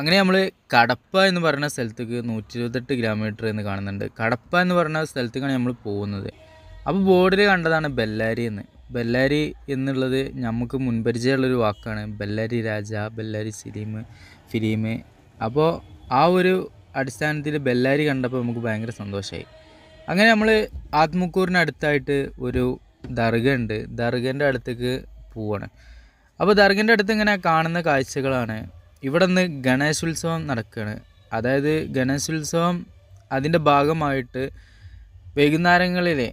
അങ്ങനെ നമ്മൾ കടപ്പ എന്ന് പറയുന്ന സ്ഥലത്തേക്ക് നൂറ്റി ഇരുപത്തെട്ട് കിലോമീറ്റർ എന്ന് കാണുന്നുണ്ട് കടപ്പ എന്ന് പറയുന്ന സ്ഥലത്തേക്കാണ് നമ്മൾ പോകുന്നത് അപ്പോൾ ബോർഡിൽ കണ്ടതാണ് ബെല്ലാരി എന്ന് ബെല്ലാരി എന്നുള്ളത് നമുക്ക് മുൻപരിചയമുള്ളൊരു വാക്കാണ് ബെല്ലാരി രാജ ബെല്ലാരി സിലിം ഫിലിം അപ്പോൾ ആ ഒരു അടിസ്ഥാനത്തിൽ ബെല്ലാരി കണ്ടപ്പോൾ നമുക്ക് ഭയങ്കര സന്തോഷമായി അങ്ങനെ നമ്മൾ ആത്മക്കൂറിനടുത്തായിട്ട് ഒരു ദർഗ ഉണ്ട് ദർഗൻ്റെ അടുത്തേക്ക് പോവാണ് അപ്പോൾ ദർഗൻ്റെ അടുത്ത് ഇങ്ങനെ കാണുന്ന കാഴ്ചകളാണ് ഇവിടെ നിന്ന് ഗണേശോത്സവം നടക്കുകയാണ് അതായത് ഗണേശോത്സവം അതിൻ്റെ ഭാഗമായിട്ട് വൈകുന്നേരങ്ങളിലെ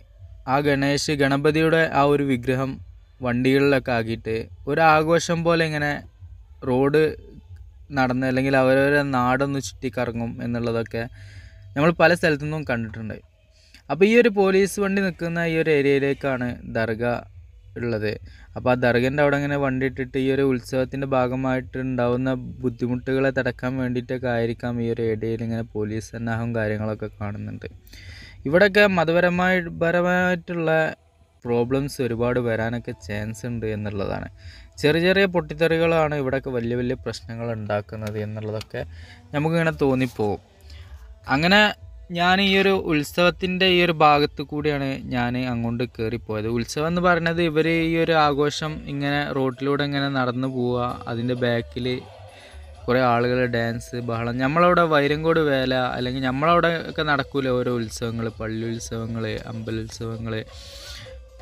ആ ഗണേശ് ഗണപതിയുടെ ആ ഒരു വിഗ്രഹം വണ്ടികളിലൊക്കെ ആക്കിയിട്ട് ഒരു ആഘോഷം പോലെ ഇങ്ങനെ റോഡ് നടന്ന് അല്ലെങ്കിൽ അവരവരെ നാടൊന്ന് ചുറ്റിക്കറങ്ങും എന്നുള്ളതൊക്കെ നമ്മൾ പല സ്ഥലത്തു നിന്നും കണ്ടിട്ടുണ്ട് അപ്പോൾ ഈ ഒരു പോലീസ് വണ്ടി നിൽക്കുന്ന ഈ ഒരു ഏരിയയിലേക്കാണ് ദർഗ ഉള്ളത് അപ്പോൾ ആ ദർഗൻ്റെ അവിടെ അങ്ങനെ വണ്ടി ഇട്ടിട്ട് ഈ ഒരു ഉത്സവത്തിൻ്റെ ഭാഗമായിട്ട് ഉണ്ടാവുന്ന ബുദ്ധിമുട്ടുകളെ തടക്കാൻ വേണ്ടിയിട്ടൊക്കെ ആയിരിക്കാം ഈ ഒരു ഏരിയയിൽ ഇങ്ങനെ പോലീസ് സന്നാഹവും കാര്യങ്ങളൊക്കെ കാണുന്നുണ്ട് ഇവിടെയൊക്കെ മതപരമായി പരമായിട്ടുള്ള പ്രോബ്ലംസ് ഒരുപാട് വരാനൊക്കെ ചാൻസ് ഉണ്ട് എന്നുള്ളതാണ് ചെറിയ ചെറിയ പൊട്ടിത്തെറികളാണ് ഇവിടെയൊക്കെ വലിയ വലിയ പ്രശ്നങ്ങൾ ഉണ്ടാക്കുന്നത് എന്നുള്ളതൊക്കെ നമുക്കിങ്ങനെ തോന്നിപ്പോവും അങ്ങനെ ഞാൻ ഈ ഒരു ഉത്സവത്തിൻ്റെ ഈ ഒരു ഭാഗത്ത് കൂടിയാണ് ഞാൻ അങ്ങോട്ട് കയറിപ്പോയത് ഉത്സവം എന്ന് പറയുന്നത് ഇവർ ഈ ഒരു ആഘോഷം ഇങ്ങനെ റോട്ടിലൂടെ ഇങ്ങനെ നടന്നു പോവുക അതിൻ്റെ ബാക്കിൽ കുറേ ആളുകൾ ഡാൻസ് ബഹളം നമ്മളവിടെ വൈരങ്കോട് വേല അല്ലെങ്കിൽ നമ്മളവിടെ ഒക്കെ നടക്കൂലേ ഓരോ ഉത്സവങ്ങൾ പള്ളി ഉത്സവങ്ങൾ അമ്പല ഉത്സവങ്ങൾ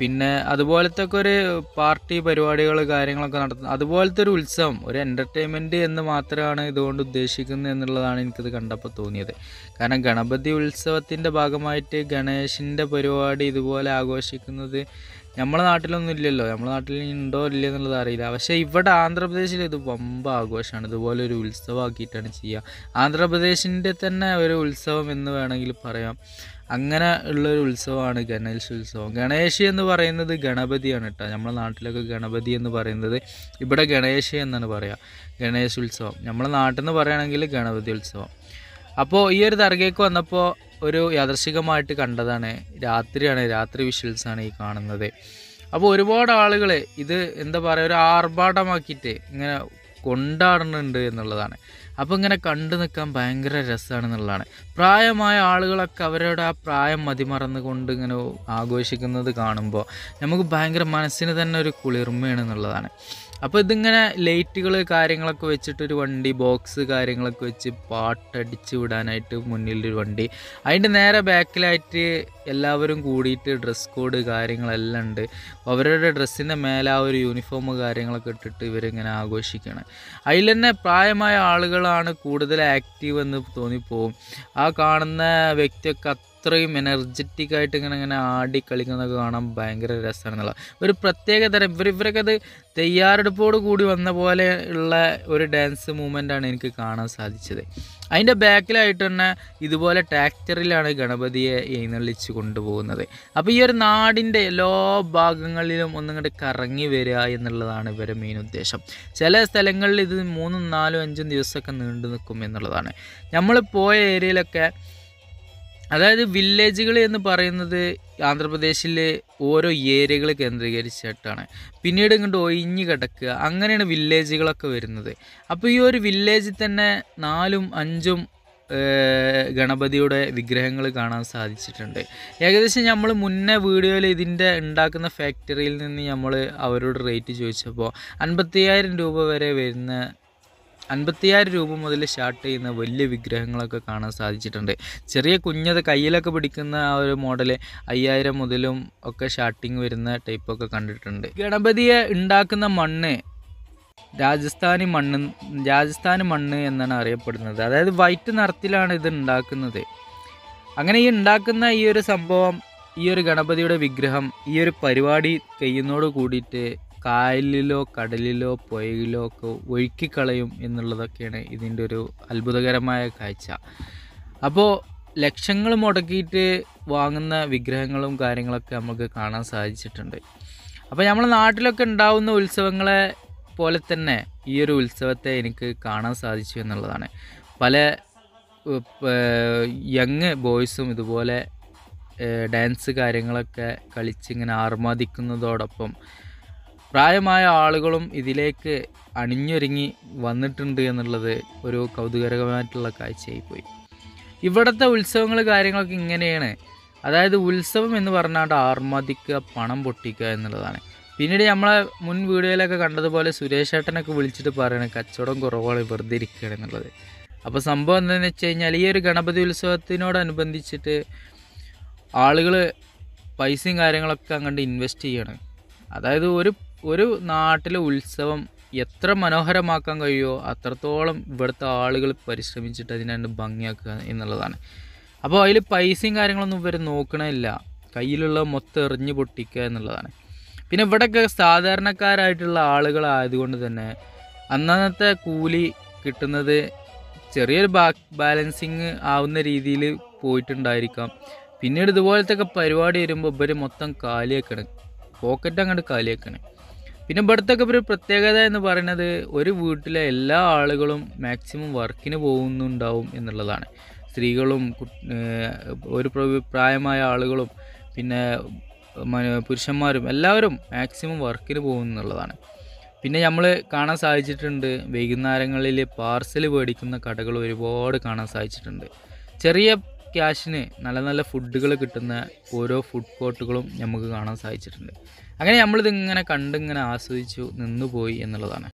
പിന്നെ അതുപോലത്തെ ഒക്കെ ഒരു പാർട്ടി പരിപാടികൾ കാര്യങ്ങളൊക്കെ നടത്തുന്നത് അതുപോലത്തെ ഒരു ഉത്സവം ഒരു എൻ്റർടൈൻമെൻറ്റ് എന്ന് മാത്രമാണ് ഇതുകൊണ്ട് ഉദ്ദേശിക്കുന്നത് എന്നുള്ളതാണ് എനിക്കിത് കണ്ടപ്പോൾ തോന്നിയത് കാരണം ഗണപതി ഉത്സവത്തിൻ്റെ ഭാഗമായിട്ട് ഗണേശിൻ്റെ പരിപാടി ഇതുപോലെ ആഘോഷിക്കുന്നത് നമ്മളെ നാട്ടിലൊന്നും ഇല്ലല്ലോ നമ്മളെ നാട്ടിൽ ഉണ്ടോ ഇല്ല എന്നുള്ളത് അറിയില്ല പക്ഷേ ഇവിടെ ആന്ധ്രാപ്രദേശിൽ ഇത് വമ്പ ആഘോഷമാണ് ഇതുപോലെ ഒരു ഉത്സവമാക്കിയിട്ടാണ് ചെയ്യുക ആന്ധ്രാപ്രദേശിൻ്റെ തന്നെ ഒരു ഉത്സവം എന്ന് വേണമെങ്കിൽ പറയാം അങ്ങനെ ഉള്ളൊരു ഉത്സവമാണ് ഗണേശ ഉത്സവം ഗണേശ് എന്ന് പറയുന്നത് ഗണപതിയാണ് കേട്ടോ നമ്മുടെ നാട്ടിലൊക്കെ ഗണപതി എന്ന് പറയുന്നത് ഇവിടെ ഗണേശ് എന്നാണ് പറയുക ഗണേശ ഉത്സവം നമ്മുടെ നാട്ടിൽ നിന്ന് പറയുകയാണെങ്കിൽ ഗണപതി ഉത്സവം അപ്പോൾ ഈ ഒരു ദർഗയ്ക്ക് വന്നപ്പോൾ ഒരു യാദർശികമായിട്ട് കണ്ടതാണ് രാത്രിയാണ് രാത്രി വിഷൽസാണ് ഈ കാണുന്നത് അപ്പോൾ ഒരുപാട് ആളുകൾ ഇത് എന്താ പറയുക ഒരു ആർഭാടമാക്കിയിട്ട് ഇങ്ങനെ കൊണ്ടാടുന്നുണ്ട് എന്നുള്ളതാണ് അപ്പോൾ ഇങ്ങനെ കണ്ടു നിൽക്കാൻ ഭയങ്കര രസമാണെന്നുള്ളതാണ് പ്രായമായ ആളുകളൊക്കെ അവരുടെ ആ പ്രായം മതിമറന്നുകൊണ്ട് ഇങ്ങനെ ആഘോഷിക്കുന്നത് കാണുമ്പോൾ നമുക്ക് ഭയങ്കര മനസ്സിന് തന്നെ ഒരു കുളിർമയാണ് എന്നുള്ളതാണ് അപ്പോൾ ഇതിങ്ങനെ ലൈറ്റുകൾ കാര്യങ്ങളൊക്കെ വെച്ചിട്ട് ഒരു വണ്ടി ബോക്സ് കാര്യങ്ങളൊക്കെ വെച്ച് പാട്ടടിച്ച് വിടാനായിട്ട് മുന്നിലൊരു വണ്ടി അതിൻ്റെ നേരെ ബാക്കിലായിട്ട് എല്ലാവരും കൂടിയിട്ട് ഡ്രസ് കോഡ് കാര്യങ്ങളെല്ലാം ഉണ്ട് അവരുടെ ഡ്രസ്സിൻ്റെ മേലെ ആ ഒരു യൂണിഫോം കാര്യങ്ങളൊക്കെ ഇട്ടിട്ട് ഇവരിങ്ങനെ ആഘോഷിക്കണം അതിൽ തന്നെ പ്രായമായ ആളുകളാണ് കൂടുതൽ ആക്റ്റീവ് എന്ന് തോന്നിപ്പോവും ആ കാണുന്ന വ്യക്തിയൊക്കെ അത്രയും എനർജറ്റിക് ആയിട്ട് ഇങ്ങനെ ഇങ്ങനെ ആടി കളിക്കുന്നതൊക്കെ കാണാൻ ഭയങ്കര രസമാണെന്നുള്ള ഒരു പ്രത്യേക തരം ഇവർ ഇവരൊക്കെ അത് തയ്യാറെടുപ്പോട് കൂടി വന്ന പോലെ ഉള്ള ഒരു ഡാൻസ് ആണ് എനിക്ക് കാണാൻ സാധിച്ചത് അതിൻ്റെ ബാക്കിലായിട്ട് തന്നെ ഇതുപോലെ ട്രാക്ടറിലാണ് ഗണപതിയെ എഴുന്നള്ളിച്ച് കൊണ്ടുപോകുന്നത് അപ്പോൾ ഈ ഒരു നാടിൻ്റെ എല്ലാ ഭാഗങ്ങളിലും ഒന്നിങ്ങോട്ട് കറങ്ങി വരിക എന്നുള്ളതാണ് ഇവരുടെ മെയിൻ ഉദ്ദേശം ചില സ്ഥലങ്ങളിൽ ഇത് മൂന്നും നാലും അഞ്ചും ദിവസമൊക്കെ നീണ്ടു നിൽക്കും എന്നുള്ളതാണ് നമ്മൾ പോയ ഏരിയയിലൊക്കെ അതായത് വില്ലേജുകൾ എന്ന് പറയുന്നത് ആന്ധ്രാപ്രദേശിലെ ഓരോ ഏരിയകൾ കേന്ദ്രീകരിച്ചിട്ടാണ് പിന്നീട് ഇങ്ങോട്ട് ഒഴിഞ്ഞ് കിടക്കുക അങ്ങനെയാണ് വില്ലേജുകളൊക്കെ വരുന്നത് അപ്പോൾ ഈ ഒരു വില്ലേജിൽ തന്നെ നാലും അഞ്ചും ഗണപതിയുടെ വിഗ്രഹങ്ങൾ കാണാൻ സാധിച്ചിട്ടുണ്ട് ഏകദേശം നമ്മൾ മുന്നേ വീഡിയോയിൽ ഇതിൻ്റെ ഉണ്ടാക്കുന്ന ഫാക്ടറിയിൽ നിന്ന് നമ്മൾ അവരോട് റേറ്റ് ചോദിച്ചപ്പോൾ അൻപത്തി രൂപ വരെ വരുന്ന അൻപത്തിയായിരം രൂപ മുതൽ സ്റ്റാർട്ട് ചെയ്യുന്ന വലിയ വിഗ്രഹങ്ങളൊക്കെ കാണാൻ സാധിച്ചിട്ടുണ്ട് ചെറിയ കുഞ്ഞത് കയ്യിലൊക്കെ പിടിക്കുന്ന ആ ഒരു മോഡൽ അയ്യായിരം മുതലും ഒക്കെ ഷാർട്ടിങ് വരുന്ന ടൈപ്പൊക്കെ കണ്ടിട്ടുണ്ട് ഗണപതിയെ ഉണ്ടാക്കുന്ന മണ്ണ് രാജസ്ഥാനി മണ്ണ് രാജസ്ഥാനി മണ്ണ് എന്നാണ് അറിയപ്പെടുന്നത് അതായത് വൈറ്റ് നിറത്തിലാണ് ഇത് ഉണ്ടാക്കുന്നത് അങ്ങനെ ഈ ഉണ്ടാക്കുന്ന ഈ ഒരു സംഭവം ഈ ഒരു ഗണപതിയുടെ വിഗ്രഹം ഈ ഒരു പരിപാടി കഴിയുന്നതോട് കൂടിയിട്ട് കായലിലോ കടലിലോ പുഴയിലോ ഒക്കെ ഒഴുക്കിക്കളയും എന്നുള്ളതൊക്കെയാണ് ഇതിൻ്റെ ഒരു അത്ഭുതകരമായ കാഴ്ച അപ്പോൾ ലക്ഷങ്ങൾ മുടക്കിയിട്ട് വാങ്ങുന്ന വിഗ്രഹങ്ങളും കാര്യങ്ങളൊക്കെ നമുക്ക് കാണാൻ സാധിച്ചിട്ടുണ്ട് അപ്പോൾ നമ്മുടെ നാട്ടിലൊക്കെ ഉണ്ടാവുന്ന ഉത്സവങ്ങളെ പോലെ തന്നെ ഈ ഒരു ഉത്സവത്തെ എനിക്ക് കാണാൻ സാധിച്ചു എന്നുള്ളതാണ് പല യങ് ബോയ്സും ഇതുപോലെ ഡാൻസ് കാര്യങ്ങളൊക്കെ കളിച്ച് ഇങ്ങനെ ആർമാദിക്കുന്നതോടൊപ്പം പ്രായമായ ആളുകളും ഇതിലേക്ക് അണിഞ്ഞൊരുങ്ങി വന്നിട്ടുണ്ട് എന്നുള്ളത് ഒരു കൗതുകരകമായിട്ടുള്ള കാഴ്ചയായി പോയി ഇവിടുത്തെ ഉത്സവങ്ങൾ കാര്യങ്ങളൊക്കെ ഇങ്ങനെയാണ് അതായത് ഉത്സവം എന്ന് പറഞ്ഞാൽ ആർമാദിക്കുക പണം പൊട്ടിക്കുക എന്നുള്ളതാണ് പിന്നീട് നമ്മളെ മുൻ വീഡിയോയിലൊക്കെ കണ്ടതുപോലെ സുരേഷ് ഏട്ടനൊക്കെ വിളിച്ചിട്ട് പറയണത് കച്ചവടം കുറവാണ് വെറുതെ ഇരിക്കുകയാണ് എന്നുള്ളത് അപ്പോൾ സംഭവം എന്താണെന്ന് വെച്ച് കഴിഞ്ഞാൽ ഈ ഒരു ഗണപതി ഉത്സവത്തിനോടനുബന്ധിച്ചിട്ട് ആളുകൾ പൈസയും കാര്യങ്ങളൊക്കെ അങ്ങോട്ട് ഇൻവെസ്റ്റ് ചെയ്യണം അതായത് ഒരു ഒരു നാട്ടിലെ ഉത്സവം എത്ര മനോഹരമാക്കാൻ കഴിയുമോ അത്രത്തോളം ഇവിടുത്തെ ആളുകൾ പരിശ്രമിച്ചിട്ട് അതിനെ ഭംഗിയാക്കുക എന്നുള്ളതാണ് അപ്പോൾ അതിൽ പൈസയും കാര്യങ്ങളൊന്നും ഇവർ നോക്കണമില്ല കയ്യിലുള്ള മൊത്തം എറിഞ്ഞു പൊട്ടിക്കുക എന്നുള്ളതാണ് പിന്നെ ഇവിടെയൊക്കെ സാധാരണക്കാരായിട്ടുള്ള ആളുകളായതുകൊണ്ട് തന്നെ അന്നന്നത്തെ കൂലി കിട്ടുന്നത് ചെറിയൊരു ബാ ബാലൻസിങ് ആവുന്ന രീതിയിൽ പോയിട്ടുണ്ടായിരിക്കാം പിന്നീട് ഇതുപോലത്തെ ഒക്കെ പരിപാടി വരുമ്പോൾ ഇവർ മൊത്തം കാലിയേക്കണ് പോക്കറ്റ് അങ്ങോട്ട് കാലിയേക്കണേ പിന്നെ ഇവിടുത്തൊക്കെ ഒരു പ്രത്യേകത എന്ന് പറയുന്നത് ഒരു വീട്ടിലെ എല്ലാ ആളുകളും മാക്സിമം വർക്കിന് പോകുന്നുണ്ടാവും എന്നുള്ളതാണ് സ്ത്രീകളും ഒരു പ്രായമായ ആളുകളും പിന്നെ പുരുഷന്മാരും എല്ലാവരും മാക്സിമം വർക്കിന് പോകുന്നുള്ളതാണ് പിന്നെ നമ്മൾ കാണാൻ സാധിച്ചിട്ടുണ്ട് വൈകുന്നേരങ്ങളിൽ പാർസൽ മേടിക്കുന്ന കടകൾ ഒരുപാട് കാണാൻ സാധിച്ചിട്ടുണ്ട് ചെറിയ ക്യാഷിന് നല്ല നല്ല ഫുഡുകൾ കിട്ടുന്ന ഓരോ ഫുഡ് കോർട്ടുകളും നമുക്ക് കാണാൻ സാധിച്ചിട്ടുണ്ട് അങ്ങനെ നമ്മളിതിങ്ങനെ കണ്ടിങ്ങനെ ആസ്വദിച്ചു നിന്നുപോയി എന്നുള്ളതാണ്